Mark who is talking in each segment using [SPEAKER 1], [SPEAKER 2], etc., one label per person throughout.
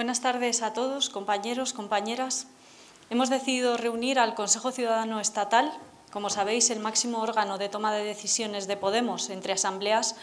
[SPEAKER 1] Buenas tardes a todos, compañeros, compañeras. Hemos decidido reunir al Consejo Ciudadano Estatal, como sabéis, el máximo órgano de toma de decisiones de Podemos entre asambleas,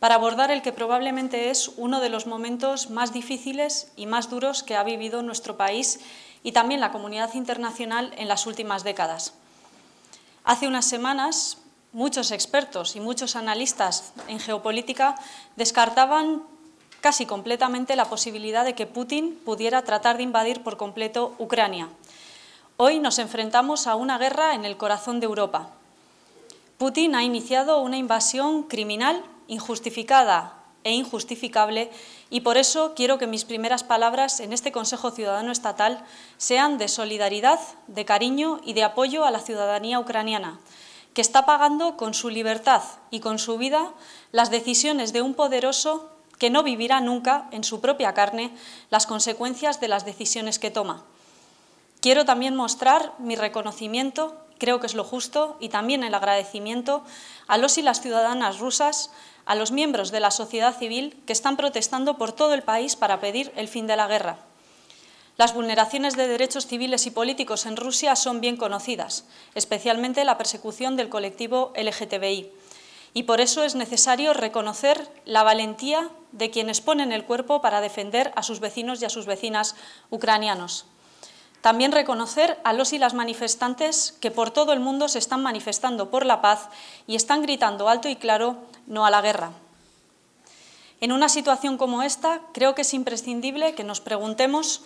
[SPEAKER 1] para abordar el que probablemente es uno de los momentos más difíciles y más duros que ha vivido nuestro país y también la comunidad internacional en las últimas décadas. Hace unas semanas, muchos expertos y muchos analistas en geopolítica descartaban casi completamente la posibilidad de que Putin pudiera tratar de invadir por completo Ucrania. Hoy nos enfrentamos a una guerra en el corazón de Europa. Putin ha iniciado una invasión criminal, injustificada e injustificable y por eso quiero que mis primeras palabras en este Consejo Ciudadano Estatal sean de solidaridad, de cariño y de apoyo a la ciudadanía ucraniana, que está pagando con su libertad y con su vida las decisiones de un poderoso que no vivirá nunca en su propia carne las consecuencias de las decisiones que toma. Quiero también mostrar mi reconocimiento, creo que es lo justo, y también el agradecimiento a los y las ciudadanas rusas, a los miembros de la sociedad civil que están protestando por todo el país para pedir el fin de la guerra. Las vulneraciones de derechos civiles y políticos en Rusia son bien conocidas, especialmente la persecución del colectivo LGTBI y por eso es necesario reconocer la valentía de quienes ponen el cuerpo para defender a sus vecinos y a sus vecinas ucranianos. También reconocer a los y las manifestantes que por todo el mundo se están manifestando por la paz y están gritando alto y claro no a la guerra. En una situación como esta, creo que es imprescindible que nos preguntemos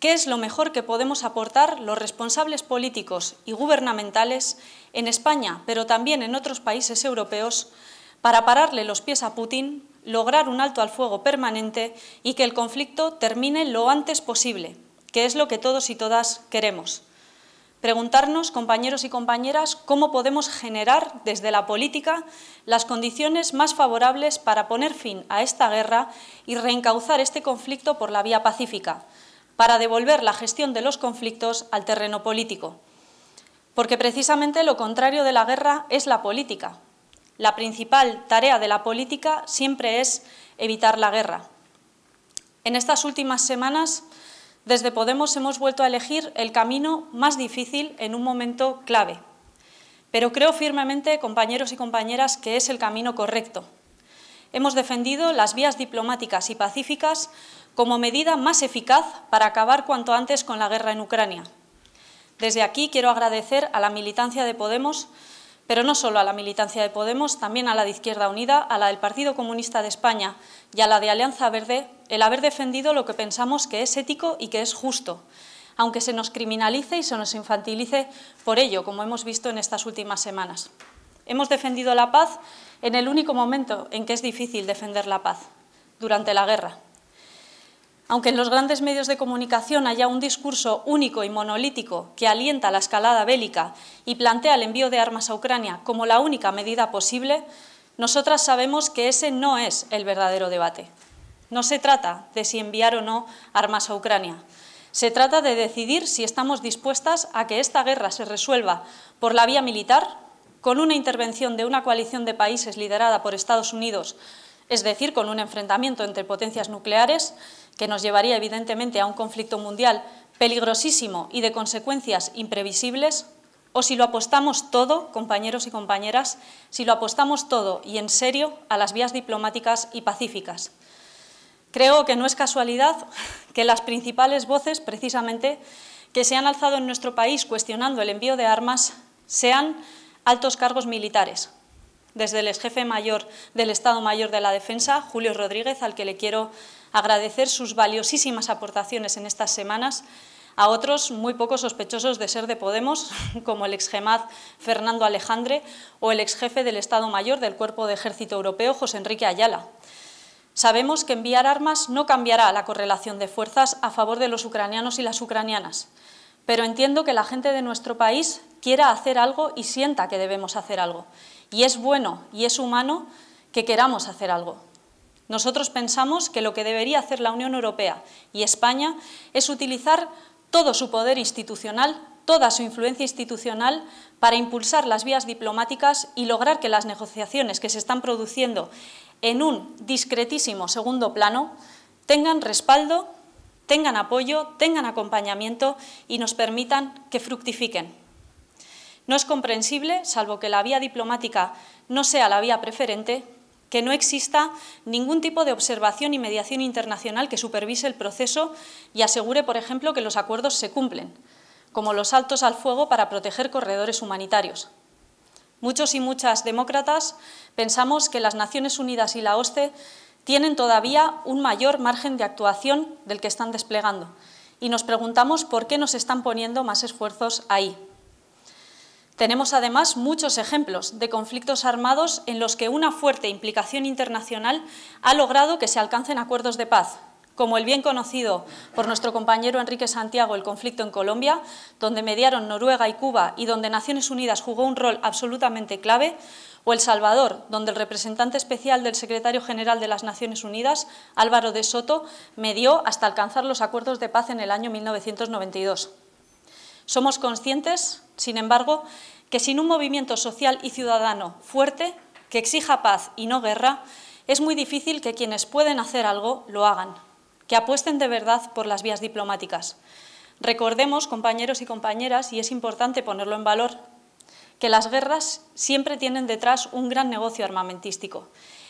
[SPEAKER 1] qué es lo mejor que podemos aportar los responsables políticos y gubernamentales en España, pero también en otros países europeos, para pararle los pies a Putin, lograr un alto al fuego permanente y que el conflicto termine lo antes posible, que es lo que todos y todas queremos. Preguntarnos, compañeros y compañeras, cómo podemos generar desde la política las condiciones más favorables para poner fin a esta guerra y reencauzar este conflicto por la vía pacífica, para devolver la gestión de los conflictos al terreno político. Porque precisamente lo contrario de la guerra es la política. La principal tarea de la política siempre es evitar la guerra. En estas últimas semanas, desde Podemos hemos vuelto a elegir el camino más difícil en un momento clave. Pero creo firmemente, compañeros y compañeras, que es el camino correcto. Hemos defendido las vías diplomáticas y pacíficas como medida más eficaz para acabar cuanto antes con la guerra en Ucrania. Desde aquí quiero agradecer a la militancia de Podemos, pero no solo a la militancia de Podemos, también a la de Izquierda Unida, a la del Partido Comunista de España y a la de Alianza Verde, el haber defendido lo que pensamos que es ético y que es justo, aunque se nos criminalice y se nos infantilice por ello, como hemos visto en estas últimas semanas. Hemos defendido la paz en el único momento en que es difícil defender la paz, durante la guerra. Aunque en los grandes medios de comunicación haya un discurso único y monolítico que alienta la escalada bélica y plantea el envío de armas a Ucrania como la única medida posible, nosotras sabemos que ese no es el verdadero debate. No se trata de si enviar o no armas a Ucrania. Se trata de decidir si estamos dispuestas a que esta guerra se resuelva por la vía militar, con una intervención de una coalición de países liderada por Estados Unidos es decir, con un enfrentamiento entre potencias nucleares que nos llevaría evidentemente a un conflicto mundial peligrosísimo y de consecuencias imprevisibles, o si lo apostamos todo, compañeros y compañeras, si lo apostamos todo y en serio a las vías diplomáticas y pacíficas. Creo que no es casualidad que las principales voces, precisamente, que se han alzado en nuestro país cuestionando el envío de armas sean altos cargos militares, desde el exjefe mayor del Estado Mayor de la Defensa, Julio Rodríguez, al que le quiero agradecer sus valiosísimas aportaciones en estas semanas, a otros muy poco sospechosos de ser de Podemos, como el ex Fernando Alejandre o el ex jefe del Estado Mayor del Cuerpo de Ejército Europeo, José Enrique Ayala. Sabemos que enviar armas no cambiará la correlación de fuerzas a favor de los ucranianos y las ucranianas pero entiendo que la gente de nuestro país quiera hacer algo y sienta que debemos hacer algo. Y es bueno y es humano que queramos hacer algo. Nosotros pensamos que lo que debería hacer la Unión Europea y España es utilizar todo su poder institucional, toda su influencia institucional para impulsar las vías diplomáticas y lograr que las negociaciones que se están produciendo en un discretísimo segundo plano tengan respaldo tengan apoyo, tengan acompañamiento y nos permitan que fructifiquen. No es comprensible, salvo que la vía diplomática no sea la vía preferente, que no exista ningún tipo de observación y mediación internacional que supervise el proceso y asegure, por ejemplo, que los acuerdos se cumplen, como los saltos al fuego para proteger corredores humanitarios. Muchos y muchas demócratas pensamos que las Naciones Unidas y la OSCE tienen todavía un mayor margen de actuación del que están desplegando y nos preguntamos por qué nos están poniendo más esfuerzos ahí. Tenemos además muchos ejemplos de conflictos armados en los que una fuerte implicación internacional ha logrado que se alcancen acuerdos de paz, como el bien conocido por nuestro compañero Enrique Santiago el conflicto en Colombia, donde mediaron Noruega y Cuba y donde Naciones Unidas jugó un rol absolutamente clave, o El Salvador, donde el representante especial del secretario general de las Naciones Unidas, Álvaro de Soto, medió hasta alcanzar los acuerdos de paz en el año 1992. Somos conscientes, sin embargo, que sin un movimiento social y ciudadano fuerte, que exija paz y no guerra, es muy difícil que quienes pueden hacer algo lo hagan, que apuesten de verdad por las vías diplomáticas. Recordemos, compañeros y compañeras, y es importante ponerlo en valor, que las guerras siempre tienen detrás un gran negocio armamentístico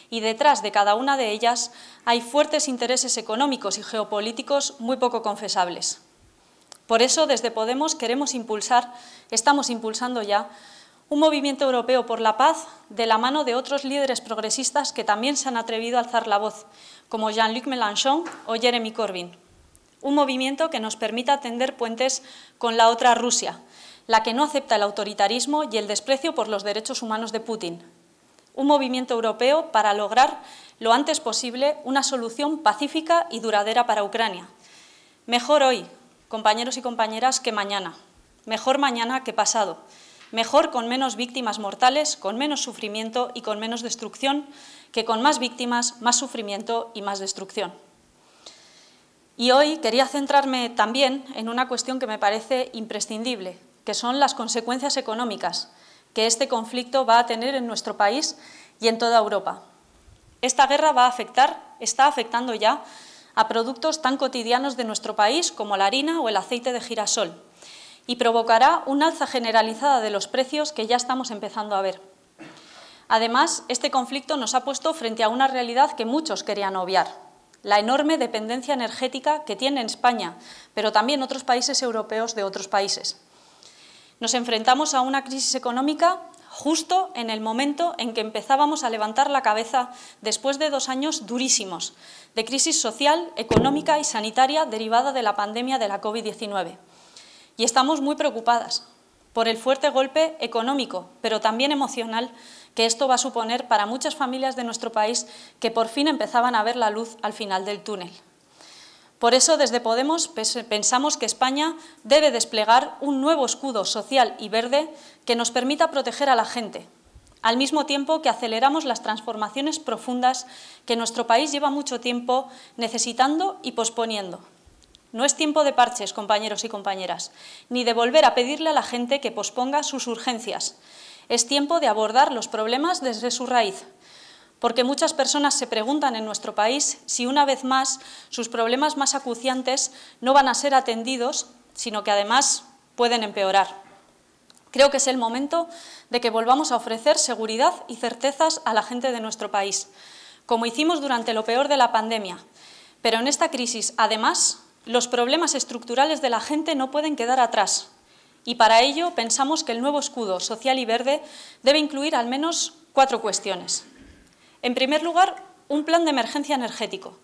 [SPEAKER 1] y detrás de cada una de ellas hay fuertes intereses económicos y geopolíticos muy poco confesables. Por eso, desde Podemos queremos impulsar, estamos impulsando ya, un movimiento europeo por la paz de la mano de otros líderes progresistas que también se han atrevido a alzar la voz, como Jean-Luc Mélenchon o Jeremy Corbyn. Un movimiento que nos permita tender puentes con la otra Rusia, la que no acepta el autoritarismo y el desprecio por los derechos humanos de Putin. Un movimiento europeo para lograr lo antes posible una solución pacífica y duradera para Ucrania. Mejor hoy, compañeros y compañeras, que mañana. Mejor mañana que pasado. Mejor con menos víctimas mortales, con menos sufrimiento y con menos destrucción, que con más víctimas, más sufrimiento y más destrucción. Y hoy quería centrarme también en una cuestión que me parece imprescindible, que son las consecuencias económicas que este conflicto va a tener en nuestro país y en toda Europa. Esta guerra va a afectar, está afectando ya a productos tan cotidianos de nuestro país como la harina o el aceite de girasol y provocará una alza generalizada de los precios que ya estamos empezando a ver. Además, este conflicto nos ha puesto frente a una realidad que muchos querían obviar, la enorme dependencia energética que tiene España, pero también otros países europeos de otros países. Nos enfrentamos a una crisis económica justo en el momento en que empezábamos a levantar la cabeza después de dos años durísimos de crisis social, económica y sanitaria derivada de la pandemia de la COVID-19. Y estamos muy preocupadas por el fuerte golpe económico, pero también emocional, que esto va a suponer para muchas familias de nuestro país que por fin empezaban a ver la luz al final del túnel. Por eso, desde Podemos pensamos que España debe desplegar un nuevo escudo social y verde que nos permita proteger a la gente, al mismo tiempo que aceleramos las transformaciones profundas que nuestro país lleva mucho tiempo necesitando y posponiendo. No es tiempo de parches, compañeros y compañeras, ni de volver a pedirle a la gente que posponga sus urgencias. Es tiempo de abordar los problemas desde su raíz, porque muchas personas se preguntan en nuestro país si una vez más sus problemas más acuciantes no van a ser atendidos, sino que además pueden empeorar. Creo que es el momento de que volvamos a ofrecer seguridad y certezas a la gente de nuestro país, como hicimos durante lo peor de la pandemia. Pero en esta crisis, además, los problemas estructurales de la gente no pueden quedar atrás. Y para ello pensamos que el nuevo escudo social y verde debe incluir al menos cuatro cuestiones. En primer lugar, un plan de emergencia energético,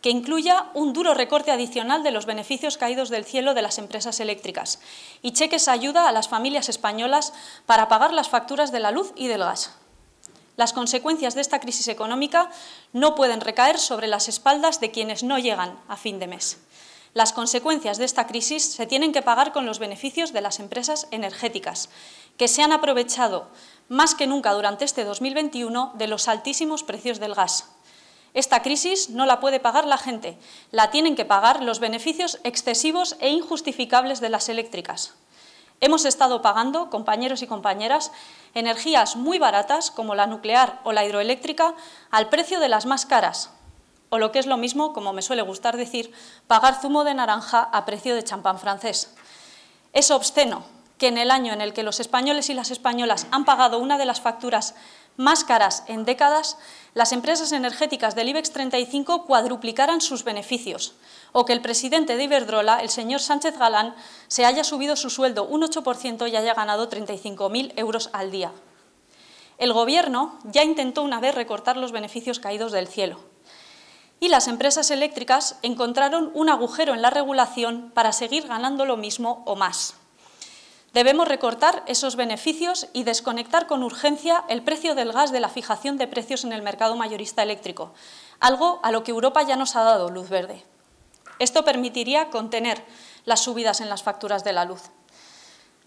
[SPEAKER 1] que incluya un duro recorte adicional de los beneficios caídos del cielo de las empresas eléctricas y cheques ayuda a las familias españolas para pagar las facturas de la luz y del gas. Las consecuencias de esta crisis económica no pueden recaer sobre las espaldas de quienes no llegan a fin de mes. Las consecuencias de esta crisis se tienen que pagar con los beneficios de las empresas energéticas, que se han aprovechado más que nunca durante este 2021, de los altísimos precios del gas. Esta crisis no la puede pagar la gente, la tienen que pagar los beneficios excesivos e injustificables de las eléctricas. Hemos estado pagando, compañeros y compañeras, energías muy baratas, como la nuclear o la hidroeléctrica, al precio de las más caras, o lo que es lo mismo, como me suele gustar decir, pagar zumo de naranja a precio de champán francés. Es obsceno, que en el año en el que los españoles y las españolas han pagado una de las facturas más caras en décadas, las empresas energéticas del IBEX 35 cuadruplicaran sus beneficios, o que el presidente de Iberdrola, el señor Sánchez Galán, se haya subido su sueldo un 8% y haya ganado 35.000 euros al día. El Gobierno ya intentó una vez recortar los beneficios caídos del cielo. Y las empresas eléctricas encontraron un agujero en la regulación para seguir ganando lo mismo o más. Debemos recortar esos beneficios y desconectar con urgencia el precio del gas de la fijación de precios en el mercado mayorista eléctrico, algo a lo que Europa ya nos ha dado luz verde. Esto permitiría contener las subidas en las facturas de la luz.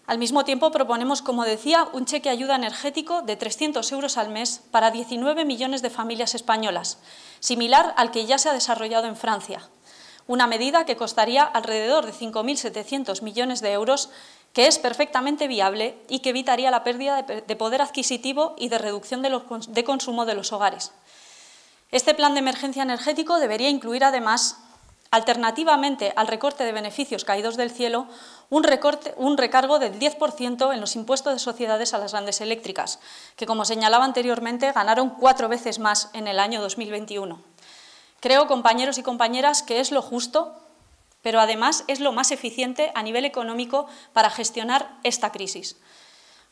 [SPEAKER 1] Al mismo tiempo, proponemos, como decía, un cheque ayuda energético de 300 euros al mes para 19 millones de familias españolas, similar al que ya se ha desarrollado en Francia, una medida que costaría alrededor de 5.700 millones de euros que es perfectamente viable y que evitaría la pérdida de poder adquisitivo y de reducción de, consumo de los hogares. Este plan de emergencia energético debería incluir además, alternativamente al recorte de beneficios caídos del cielo, un, recorte, un recargo del 10% en los impuestos de sociedades a las grandes eléctricas, que como señalaba anteriormente ganaron cuatro veces más en el año 2021. Creo, compañeros y compañeras, que es lo justo pero además es lo más eficiente a nivel económico para gestionar esta crisis.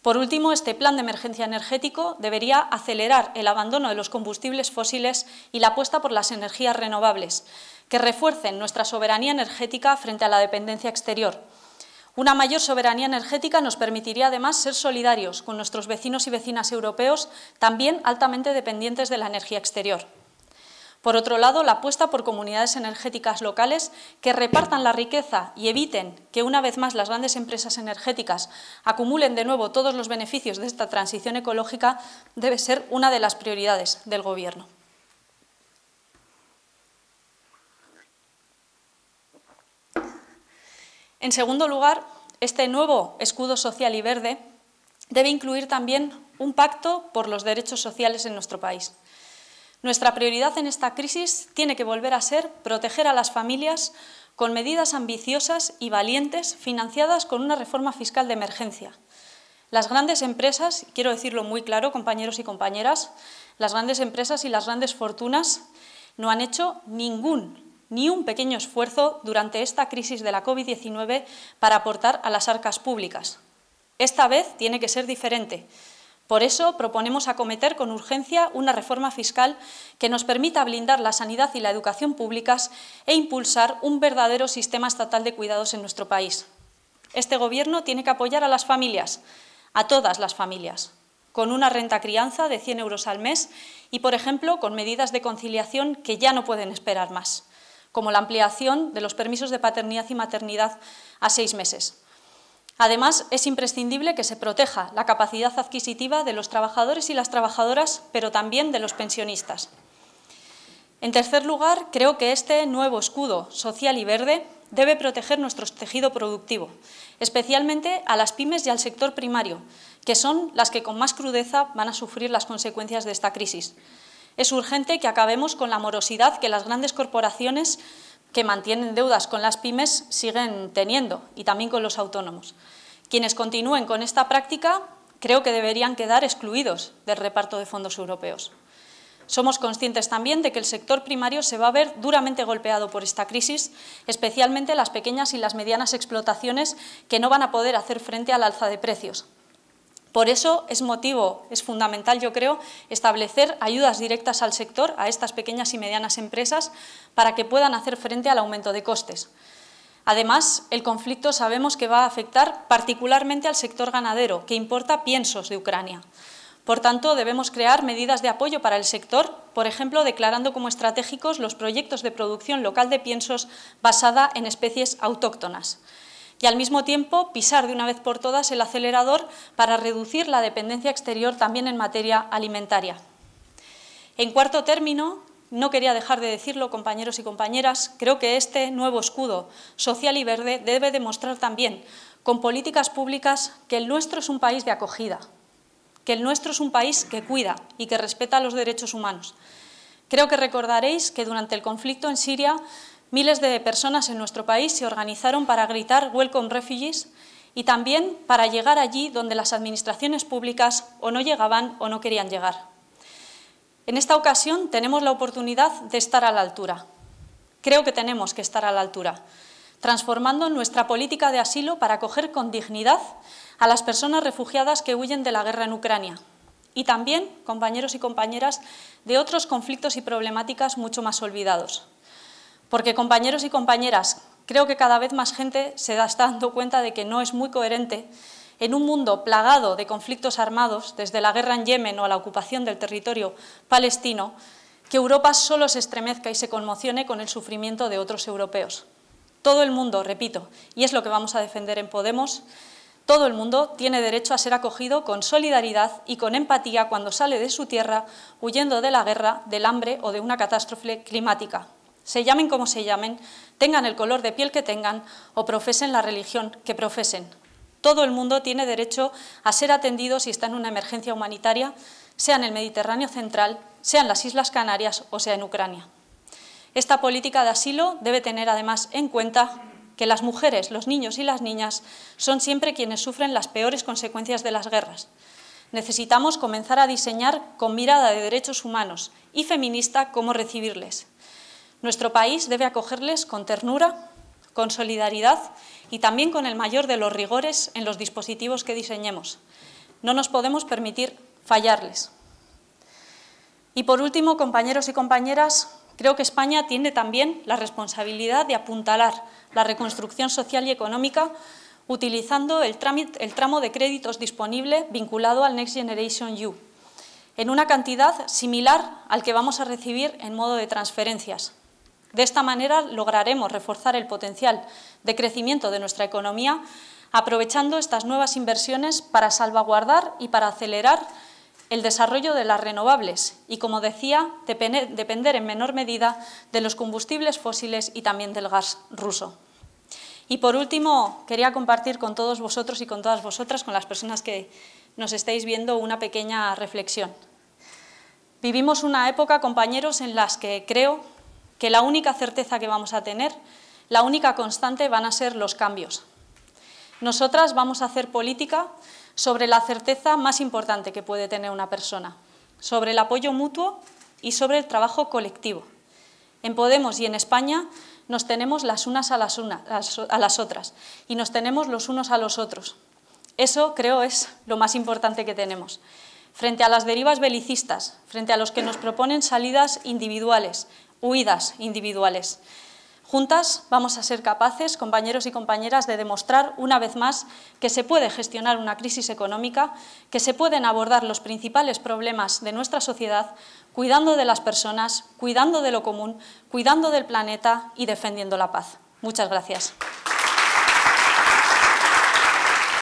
[SPEAKER 1] Por último, este plan de emergencia energético debería acelerar el abandono de los combustibles fósiles y la apuesta por las energías renovables, que refuercen nuestra soberanía energética frente a la dependencia exterior. Una mayor soberanía energética nos permitiría además ser solidarios con nuestros vecinos y vecinas europeos, también altamente dependientes de la energía exterior. Por otro lado, la apuesta por comunidades energéticas locales que repartan la riqueza y eviten que una vez más las grandes empresas energéticas acumulen de nuevo todos los beneficios de esta transición ecológica debe ser una de las prioridades del Gobierno. En segundo lugar, este nuevo escudo social y verde debe incluir también un pacto por los derechos sociales en nuestro país. Nuestra prioridad en esta crisis tiene que volver a ser proteger a las familias con medidas ambiciosas y valientes financiadas con una reforma fiscal de emergencia. Las grandes empresas, quiero decirlo muy claro, compañeros y compañeras, las grandes empresas y las grandes fortunas no han hecho ningún ni un pequeño esfuerzo durante esta crisis de la COVID-19 para aportar a las arcas públicas. Esta vez tiene que ser diferente. Por eso proponemos acometer con urgencia una reforma fiscal que nos permita blindar la sanidad y la educación públicas e impulsar un verdadero sistema estatal de cuidados en nuestro país. Este Gobierno tiene que apoyar a las familias, a todas las familias, con una renta crianza de 100 euros al mes y, por ejemplo, con medidas de conciliación que ya no pueden esperar más, como la ampliación de los permisos de paternidad y maternidad a seis meses Además, es imprescindible que se proteja la capacidad adquisitiva de los trabajadores y las trabajadoras, pero también de los pensionistas. En tercer lugar, creo que este nuevo escudo social y verde debe proteger nuestro tejido productivo, especialmente a las pymes y al sector primario, que son las que con más crudeza van a sufrir las consecuencias de esta crisis. Es urgente que acabemos con la morosidad que las grandes corporaciones que mantienen deudas con las pymes siguen teniendo y también con los autónomos. Quienes continúen con esta práctica creo que deberían quedar excluidos del reparto de fondos europeos. Somos conscientes también de que el sector primario se va a ver duramente golpeado por esta crisis, especialmente las pequeñas y las medianas explotaciones que no van a poder hacer frente al alza de precios. Por eso es motivo, es fundamental, yo creo, establecer ayudas directas al sector, a estas pequeñas y medianas empresas, para que puedan hacer frente al aumento de costes. Además, el conflicto sabemos que va a afectar particularmente al sector ganadero, que importa piensos de Ucrania. Por tanto, debemos crear medidas de apoyo para el sector, por ejemplo, declarando como estratégicos los proyectos de producción local de piensos basada en especies autóctonas y al mismo tiempo pisar de una vez por todas el acelerador para reducir la dependencia exterior también en materia alimentaria. En cuarto término, no quería dejar de decirlo, compañeros y compañeras, creo que este nuevo escudo social y verde debe demostrar también, con políticas públicas, que el nuestro es un país de acogida, que el nuestro es un país que cuida y que respeta los derechos humanos. Creo que recordaréis que durante el conflicto en Siria Miles de personas en nuestro país se organizaron para gritar Welcome Refugees y también para llegar allí donde las administraciones públicas o no llegaban o no querían llegar. En esta ocasión tenemos la oportunidad de estar a la altura. Creo que tenemos que estar a la altura, transformando nuestra política de asilo para acoger con dignidad a las personas refugiadas que huyen de la guerra en Ucrania y también, compañeros y compañeras, de otros conflictos y problemáticas mucho más olvidados. Porque compañeros y compañeras, creo que cada vez más gente se está dando cuenta de que no es muy coherente en un mundo plagado de conflictos armados, desde la guerra en Yemen o la ocupación del territorio palestino, que Europa solo se estremezca y se conmocione con el sufrimiento de otros europeos. Todo el mundo, repito, y es lo que vamos a defender en Podemos, todo el mundo tiene derecho a ser acogido con solidaridad y con empatía cuando sale de su tierra huyendo de la guerra, del hambre o de una catástrofe climática se llamen como se llamen, tengan el color de piel que tengan o profesen la religión que profesen. Todo el mundo tiene derecho a ser atendido si está en una emergencia humanitaria, sea en el Mediterráneo central, sea en las Islas Canarias o sea en Ucrania. Esta política de asilo debe tener además en cuenta que las mujeres, los niños y las niñas son siempre quienes sufren las peores consecuencias de las guerras. Necesitamos comenzar a diseñar con mirada de derechos humanos y feminista cómo recibirles. Nuestro país debe acogerles con ternura, con solidaridad y también con el mayor de los rigores en los dispositivos que diseñemos. No nos podemos permitir fallarles. Y por último, compañeros y compañeras, creo que España tiene también la responsabilidad de apuntalar la reconstrucción social y económica utilizando el, el tramo de créditos disponible vinculado al Next Generation EU, en una cantidad similar al que vamos a recibir en modo de transferencias, de esta manera lograremos reforzar el potencial de crecimiento de nuestra economía aprovechando estas nuevas inversiones para salvaguardar y para acelerar el desarrollo de las renovables y, como decía, depender en menor medida de los combustibles fósiles y también del gas ruso. Y por último, quería compartir con todos vosotros y con todas vosotras, con las personas que nos estáis viendo, una pequeña reflexión. Vivimos una época, compañeros, en las que creo que la única certeza que vamos a tener, la única constante van a ser los cambios. Nosotras vamos a hacer política sobre la certeza más importante que puede tener una persona, sobre el apoyo mutuo y sobre el trabajo colectivo. En Podemos y en España nos tenemos las unas a las, a las otras y nos tenemos los unos a los otros. Eso creo es lo más importante que tenemos. Frente a las derivas belicistas, frente a los que nos proponen salidas individuales, huidas individuales. Juntas vamos a ser capaces, compañeros y compañeras, de demostrar una vez más que se puede gestionar una crisis económica, que se pueden abordar los principales problemas de nuestra sociedad cuidando de las personas, cuidando de lo común, cuidando del planeta y defendiendo la paz. Muchas gracias.